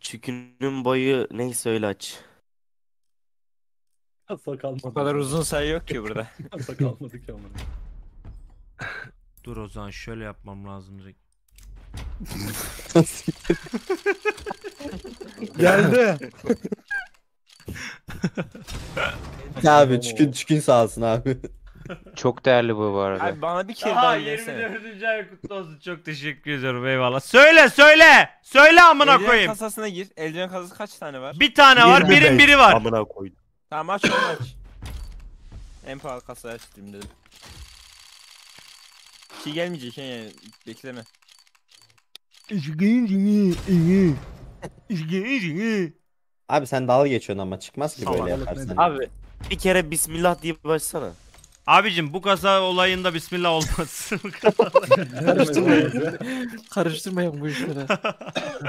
Çükünün boyu neyse öyle aç. Asla kalmadı. O kadar uzun sayı yok ki burada. Asla kalmadı ki ama. Dur o zaman şöyle yapmam lazım Geldi. abi çükün çükün sağ olsun abi. Çok değerli bu bu arada. Abi bana bir kere daha Aa yesene. 24. ay kutlu olsun. Çok teşekkür ediyorum eyvallah. Söyle söyle. Söyle amına Eldiven koyayım. kasasına gir. Eldiven kasası kaç tane var? Bir tane var, birin biri var. Amına koydum. Tamam aç onu aç. en pahalı kasayı açtım dedim. Bir şey gelmeyecek yani şey, bekleme. Abi sen dalga geçiyorsun ama çıkmaz ki böyle Salak. yaparsan. Abi bir kere bismillah diye başsana. Abicim bu kasa olayında bismillah olmaz. karıştırma kaza olayı- Karıştırmayın. Karıştırmayın bu işleri.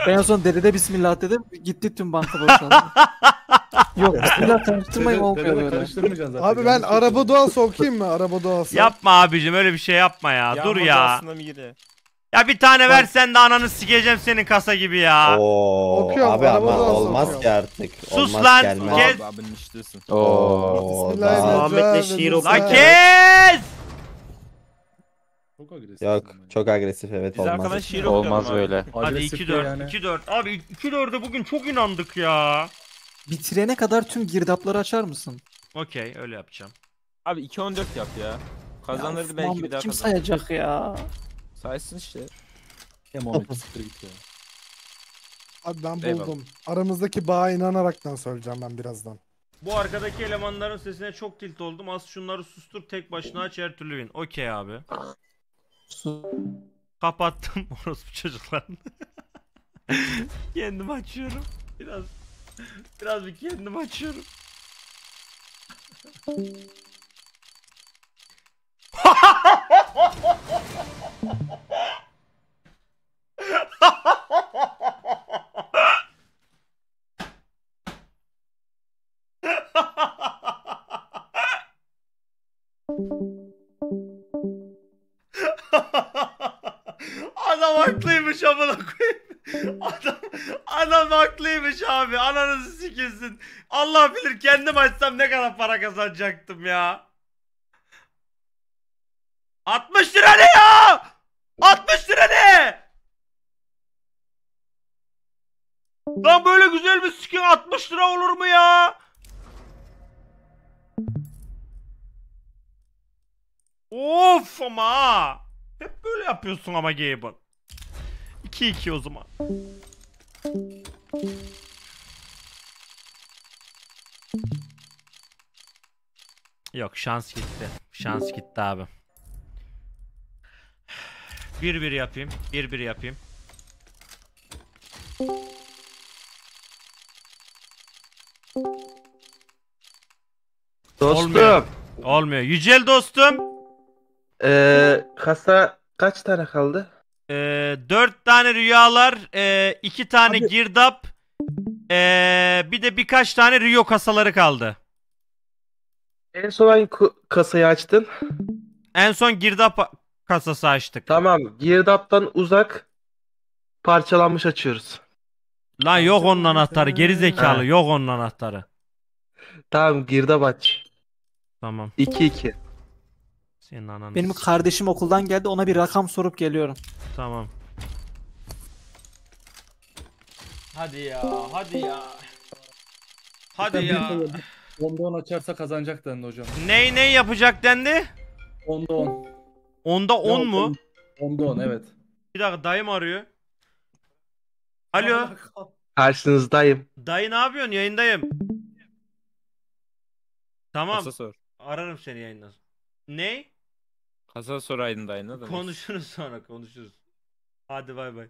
ben en son deride bismillah dedim. Gitti tüm banka boşaldı. Yok bismillah karıştırmayın olmuyor böyle. Abi ben araba yapıyorsun. okuyayım mı? Araba doğası. Yapma abicim öyle bir şey yapma ya. Dur ya. Yağmur da aslında migre. Ya bir tane versen de ananı sikeceğim senin kasa gibi ya. Oo Okuyorum, abi ama olmaz sokuyorum. ki artık. Sus olmaz, lan, Gelmez. kes. Abi abinin iştesin. Oo. daha- şiir okuyor. kes! Çok agresif. Yok çok agresif evet Biz olmaz. arkadaş şiir okuyalım Olmaz abi. böyle. Hadi 2 4 2 4. Abi 2 4'e bugün çok inandık ya. Bitirene kadar tüm girdapları açar mısın? Okey öyle yapacağım. Abi 2-14 yap ya. Kazanırdı Ya, belki bir daha kim kazanır. sayacak ya? Sayısın işte. Tamam siktir git ya. Abi ben Eyvallah. buldum. Aramızdaki bağa inanaraktan söyleyeceğim ben birazdan. Bu arkadaki elemanların sesine çok tilt oldum. Az şunları sustur tek başına aç her türlü win. Okey abi. Kapattım orospu çocuklar. kendim açıyorum. Biraz biraz bir kendim açıyorum adam haklıymış amına koyayım. Adam, adam haklıymış abi. Ananızı sikilsin. Allah bilir kendim açsam ne kadar para kazanacaktım ya. 60 lira ne ya? 60 lira ne? Lan böyle güzel bir skin 60 lira olur mu ya? Of ama. Hep böyle yapıyorsun ama Gable. 2-2 o zaman. Yok şans gitti. Şans gitti abi. Bir bir yapayım. Bir bir yapayım. Dostum. Olmuyor. Olmuyor. Yücel dostum. Ee, kasa kaç tane kaldı? Ee, 4 tane rüyalar, e, ee, 2 tane Abi. girdap, e, bir de birkaç tane Rio kasaları kaldı. En son hangi kasayı açtın? En son girdap kasası açtık. Tamam. Girdaptan uzak parçalanmış açıyoruz. Lan yok onun anahtarı. Geri zekalı. Yok onun anahtarı. Tamam girdap aç. Tamam. 2-2. Senin ananı. Benim kardeşim okuldan geldi ona bir rakam sorup geliyorum. Tamam. Hadi ya, hadi ya. Hadi ya. Onda 10 açarsa kazanacak dendi hocam. Ney ney yapacak dendi? Onda 10. Onda 10 on mu? Onda 10 evet. Bir dakika dayım arıyor. Alo. Karşınızdayım. Dayı ne yapıyorsun? Yayındayım. Tamam. Kasa sor. Ararım seni yayından. sonra. Ne? Kasa soraydın da aynı. Konuşuruz sonra konuşuruz. Hadi bay bay.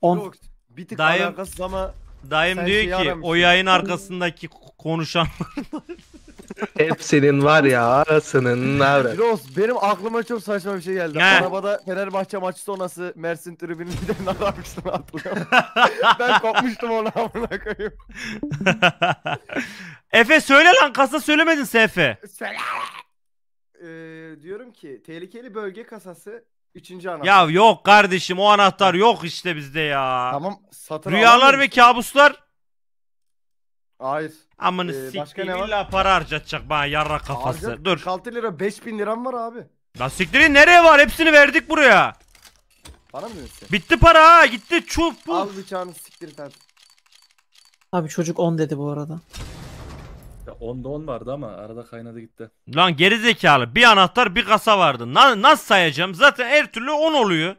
On. Yok, bir tık Dayım- alakasız ama Dayım diyor şeyi ki o yayın arkasındaki konuşanlar. Hepsinin var ya arasının avrat. Ross benim aklıma çok saçma bir şey geldi. Ne? Arabada Fenerbahçe maçı sonrası Mersin tribünün ne aramıştım hatırlıyorum. ben kopmuştum onu amına koyayım. Efe söyle lan kasa söylemedin sen Efe. E, söyle. Ee, diyorum ki tehlikeli bölge kasası üçüncü anahtar. Ya yok kardeşim o anahtar yok işte bizde ya. Tamam satın Rüyalar ve kabuslar. Hayır. Amını Ee, ee, illa para harcatacak bana yarra kafası. Harca- Dur. 46 lira 5000 liram var abi. Lan siktirin nereye var? Hepsini verdik buraya. Bana mı diyorsun Bitti para ha. Gitti çuf bu. Al bıçağını siktir sen. Abi çocuk 10 dedi bu arada. Ya 10'da 10 vardı ama arada kaynadı gitti. Lan geri zekalı. Bir anahtar bir kasa vardı. Na- nasıl sayacağım? Zaten her türlü 10 oluyor.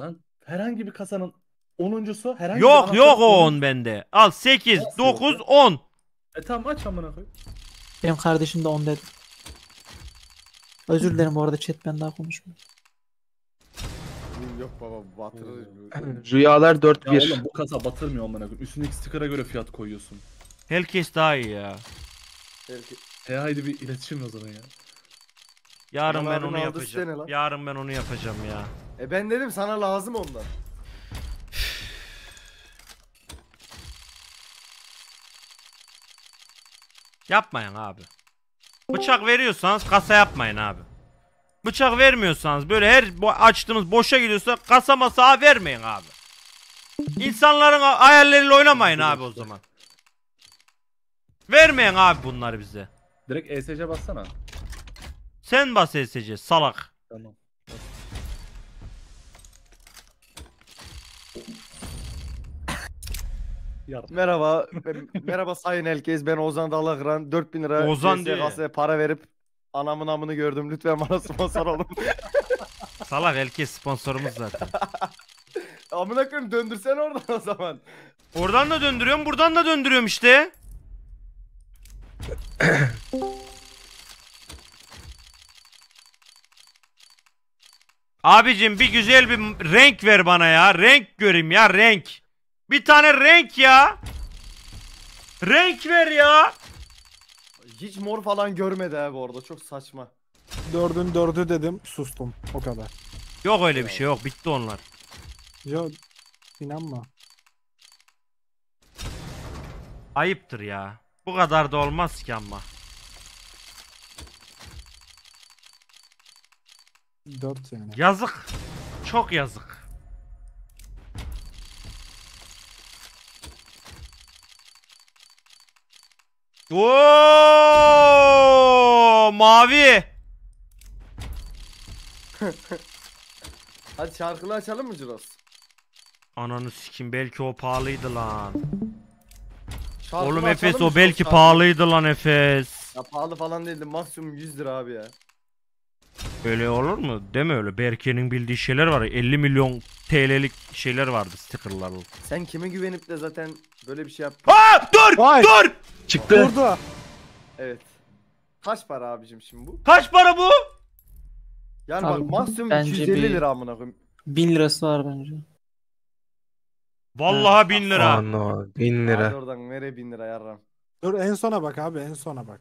Lan herhangi bir kasanın Onuncusu herhangi Yok bir yok o 10 bende. Al 8, Nasıl 9, 10. E tamam aç amına koy. Benim kardeşim de 10 dedi. Özür dilerim bu arada chat ben daha konuşmuyorum. Yok baba batırır. Rüyalar Ya 4-1. oğlum bu kasa batırmıyor amına koyayım. Üstündeki sticker'a göre fiyat koyuyorsun. Herkes daha iyi ya. E haydi bir iletişim o zaman ya. Yarın ben onu yapacağım. Yarın ben onu yapacağım ya. E ben dedim sana lazım ondan. Yapmayın abi. Bıçak veriyorsanız kasa yapmayın abi. Bıçak vermiyorsanız böyle her açtığımız boşa gidiyorsa kasa masa vermeyin abi. İnsanların hayalleriyle oynamayın abi o zaman. Vermeyin abi bunları bize. Direkt ESC bassana. Sen bas ESC salak. Tamam. Yarın. Merhaba. ben- merhaba sayın herkes. Ben Ozan Dalakıran. 4000 lira Ozan SSKS para verip anamın amını gördüm. Lütfen bana sponsor olun. Salak herkes sponsorumuz zaten. Amına koyayım döndürsen oradan o zaman. Oradan da döndürüyorum buradan da döndürüyorum işte. Abicim bir güzel bir renk ver bana ya. Renk göreyim ya renk. Bir tane renk ya. Renk ver ya. Hiç mor falan görmedi ha bu Çok saçma. Dördün dördü dedim sustum. O kadar. Yok öyle bir şey yok. Bitti onlar. Yo inanma. Ayıptır ya. Bu kadar da olmaz ki ama. Dört yani. Yazık. Çok yazık. Oo, mavi. Hadi şarkını açalım mı Cilos? Ananı sikim belki o pahalıydı lan. Oğlum Efes o belki pahalıydı lan Efes. Ya pahalı falan değildi maksimum 100 lira abi ya. Öyle olur mu? Deme öyle. Berke'nin bildiği şeyler var. 50 milyon TL'lik şeyler vardı stickerlar. Sen kime güvenip de zaten böyle bir şey yap? Aa dur Vay. dur. Çıktı. Burada. Evet. Kaç para abicim şimdi bu? Kaç para bu? Yani Abi, bak maksimum 250 bir- lira amına koyayım. 1000 lirası var bence. Vallahi bin lira. Aman o, bin Hadi lira. oradan nereye 1000 lira yarram. Dur en sona bak abi en sona bak.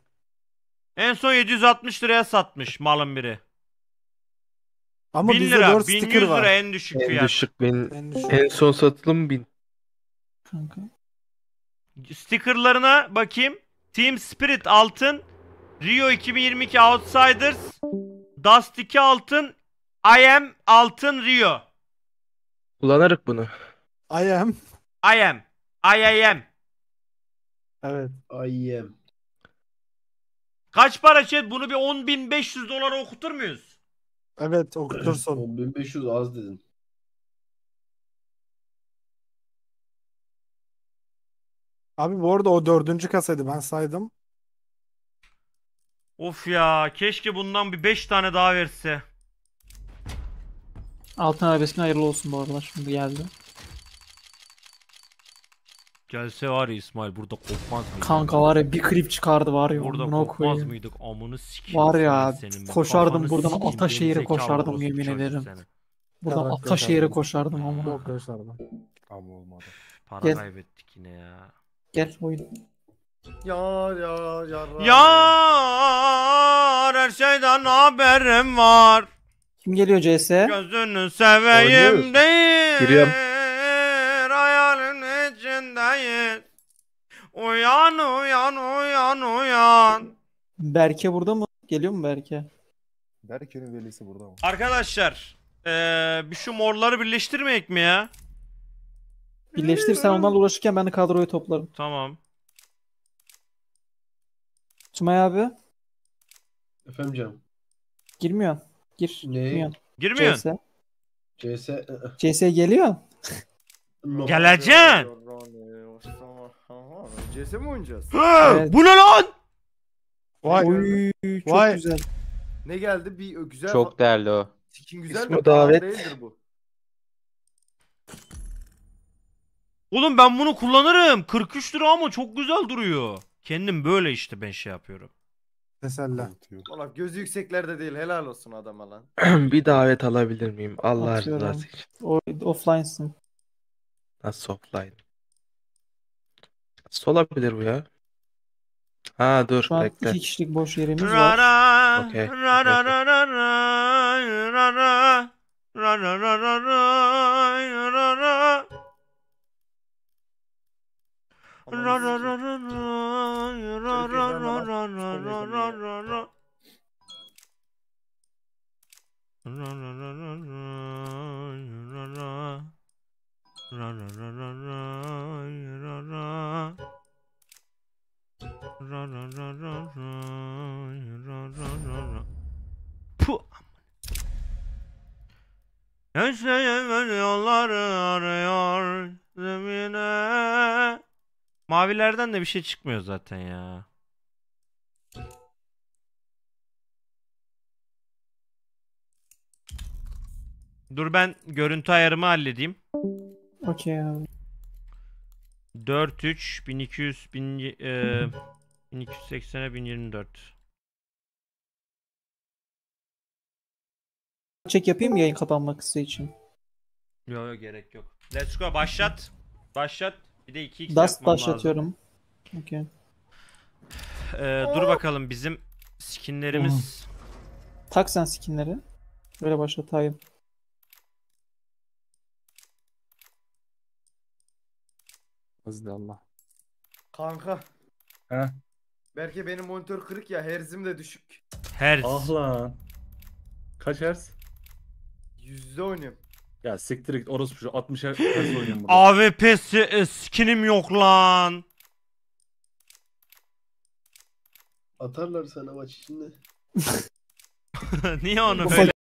En son 760 liraya satmış malın biri. Ama bin lira, 4 1100 sticker lira var. en düşük En düşük bin. En düşük. En son satılım bin. Stickerlarına bakayım. Team Spirit altın, Rio 2022 Outsiders, Dust 2 altın, I am altın Rio. Kullanırık bunu. I am. I am. I, am. Evet. I am. Kaç para chat? Bunu bir 10.500 dolara okutur muyuz? Evet okutursun. 1500 az dedin. Abi bu arada o dördüncü kasaydı ben saydım. Of ya keşke bundan bir 5 tane daha verse. Altın arabeskine hayırlı olsun bu aralar şimdi geldi. Gelse var ya İsmail burada kopmaz mıydık? Kanka var ya bir klip çıkardı var ya. Burada kopmaz koyayım. mıydık amını sikeyim. Var ya senin koşardım buradan Ataşehir'e koşardım yemin ederim. Seni. Buradan evet, Ataşehir'e koşardım ama. Yok koşardım. Ama olmadı. Para Gel. kaybettik yine ya. Gel oyun. Ya ya ya. Ya her şeyden haberim var. Kim geliyor CS? Gözünü seveyim Oynuyor. değil. Giriyorum peşindeyiz. Uyan uyan uyan uyan. Berke burada mı? Geliyor mu Berke? Berke'nin velisi burada mı? Arkadaşlar ee, bir şu morları birleştirmeyek mi ya? Birleştir sen onlarla uğraşırken ben de kadroyu toplarım. Tamam. Tümay abi. Efendim canım. Girmiyorsun. Gir. Ne? Girmiyorsun. Girmiyorsun. CS. CS. CS geliyor. Geleceksin. CS mi oynayacağız? Evet. Bu ne lan? Vay. Oy, çok Vay. güzel. Ne geldi? Bir güzel. Çok değerli o. Skin güzel İsmi mi? davet. Değildir bu. Oğlum ben bunu kullanırım. 43 lira ama çok güzel duruyor. Kendim böyle işte ben şey yapıyorum. Tesella. Valla gözü yükseklerde değil. Helal olsun adam lan. bir davet alabilir miyim? Allah razı olsun. için. O, offline'sın. Nasıl offline? Nasıl olabilir bu ya? Ha dur Şu an bekle. İki kişilik boş yerimiz var. Okey, rara, Gençliğimiz yolları arıyor zemine. Mavilerden de bir şey çıkmıyor zaten ya. Dur ben görüntü ayarımı halledeyim. Okey abi. 4 3 1200 1000 e, 1280'e 1024. Çek yapayım mı yayın kapanması için? Yok yok gerek yok. Let's go başlat. Başlat. Bir de 2x Dust yapmam başlatıyorum. Okay. Ee, dur bakalım bizim skinlerimiz. Hmm. Tak sen skinleri. Böyle başlatayım. Hızlı Allah. Kanka. He. Belki benim monitör kırık ya herzim de düşük. Herz. Ah lan. Kaç herz? Yüzde oynayayım. Ya siktir git orospu şu 60 hertz oynuyorum burada. AWP e, skinim yok lan. Atarlar sana maç içinde. Niye onu böyle